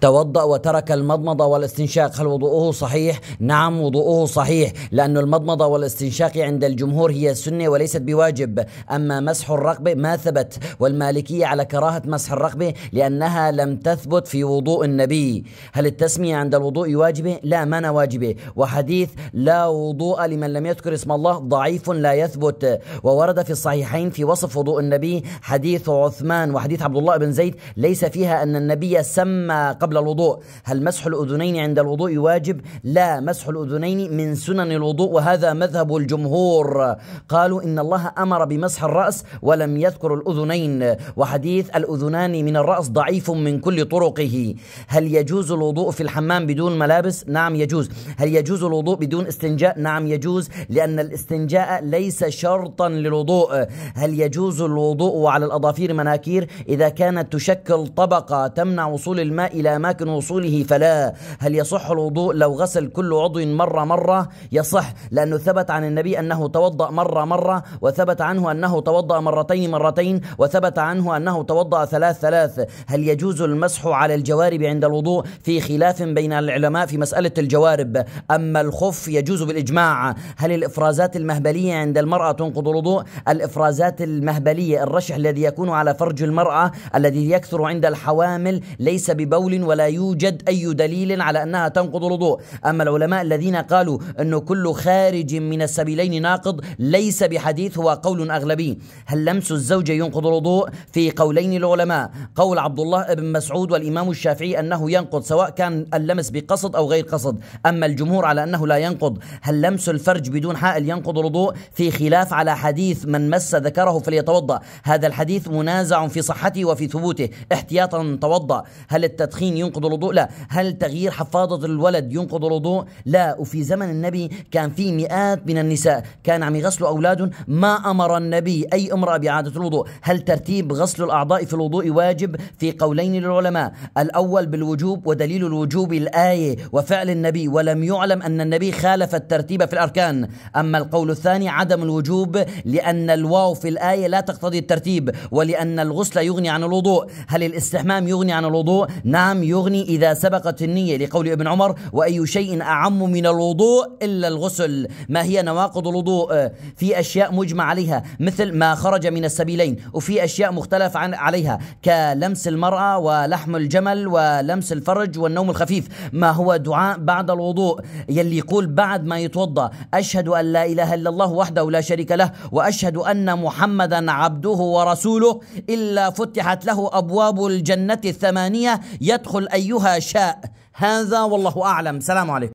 توضأ وترك المضمضة والاستنشاق هل وضوءه صحيح؟ نعم وضوءه صحيح لأن المضمضة والاستنشاق عند الجمهور هي سنة وليست بواجب أما مسح الرقبة ما ثبت والمالكية على كراهة مسح الرقبة لأنها لم تثبت في وضوء النبي هل التسمية عند الوضوء واجبة؟ لا ما واجبة وحديث لا وضوء لمن لم يذكر اسم الله ضعيف لا يثبت وورد في الصحيحين في وصف وضوء النبي حديث عثمان وحديث عبد الله بن زيد ليس فيها أن النبي سمى قبل الوضوء هل مسح الأذنين عند الوضوء واجب لا مسح الأذنين من سنن الوضوء وهذا مذهب الجمهور قالوا إن الله أمر بمسح الرأس ولم يذكر الأذنين وحديث الأذنان من الرأس ضعيف من كل طرقه هل يجوز الوضوء في الحمام بدون ملابس نعم يجوز هل يجوز الوضوء بدون استنجاء نعم يجوز لأن الاستنجاء ليس شرطا للوضوء هل يجوز الوضوء على الأظافير مناكير إذا كانت تشكل طبقة تمنع وصول الماء إلى أماكن وصوله فلا هل يصح الوضوء لو غسل كل عضو مرة مرة يصح لأنه ثبت عن النبي أنه توضأ مرة مرة وثبت عنه أنه توضأ مرتين مرتين وثبت عنه أنه توضأ ثلاث ثلاث هل يجوز المسح على الجوارب عند الوضوء في خلاف بين العلماء في مسألة الجوارب أما الخف يجوز بالإجماع هل الإفرازات المهبلية عند المرأة تنقض الوضوء الإفرازات المهبلية الرشح الذي يكون على فرج المرأة الذي يكثر عند الحوامل ليس ببول ولا يوجد أي دليل على أنها تنقض الوضوء أما العلماء الذين قالوا أن كل خارج من السبيلين ناقض ليس بحديث هو قول أغلبي هل لمس الزوجة ينقض الوضوء في قولين العلماء قول عبد الله بن مسعود والإمام الشافعي أنه ينقض سواء كان اللمس بقصد أو غير قصد أما الجمهور على أنه لا ينقض هل لمس الفرج بدون حائل ينقض الوضوء في خلاف على حديث من مس ذكره فليتوضأ هذا الحديث منازع في صحته وفي ثبوته احتياطا توضأ هل التدخين ينقض الوضوء لا هل تغيير حفاضة الولد ينقض الوضوء لا وفي زمن النبي كان في مئات من النساء كان عم يغسلوا أولادهم ما أمر النبي أي امرأة بإعادة الوضوء هل ترتيب غسل الأعضاء في الوضوء واجب في قولين للعلماء الأول بالوجوب ودليل الوجوب الآية وفعل النبي ولم يعلم أن النبي خالف الترتيب في الأركان أما القول الثاني عدم الوجوب لأن الواو في الآية لا تقتضي الترتيب ولأن الغسل يغني عن الوضوء هل الاستحمام يغني عن الوضوء نعم يغني إذا سبقت النية لقول ابن عمر وأي شيء أعم من الوضوء إلا الغسل ما هي نواقض الوضوء آه، في أشياء مجمع عليها مثل ما خرج من السبيلين وفي أشياء مختلف عن عليها كلمس المرأة ولحم الجمل ولمس الفرج والنوم الخفيف ما هو دعاء بعد الوضوء يلي يقول بعد ما يتوضأ أشهد أن لا إله إلا الله وحده لا شريك له وأشهد أن محمدا عبده ورسوله إلا فتحت له أبواب الجنة الثمانية يدخل قل أيها شاء هذا والله أعلم سلام عليكم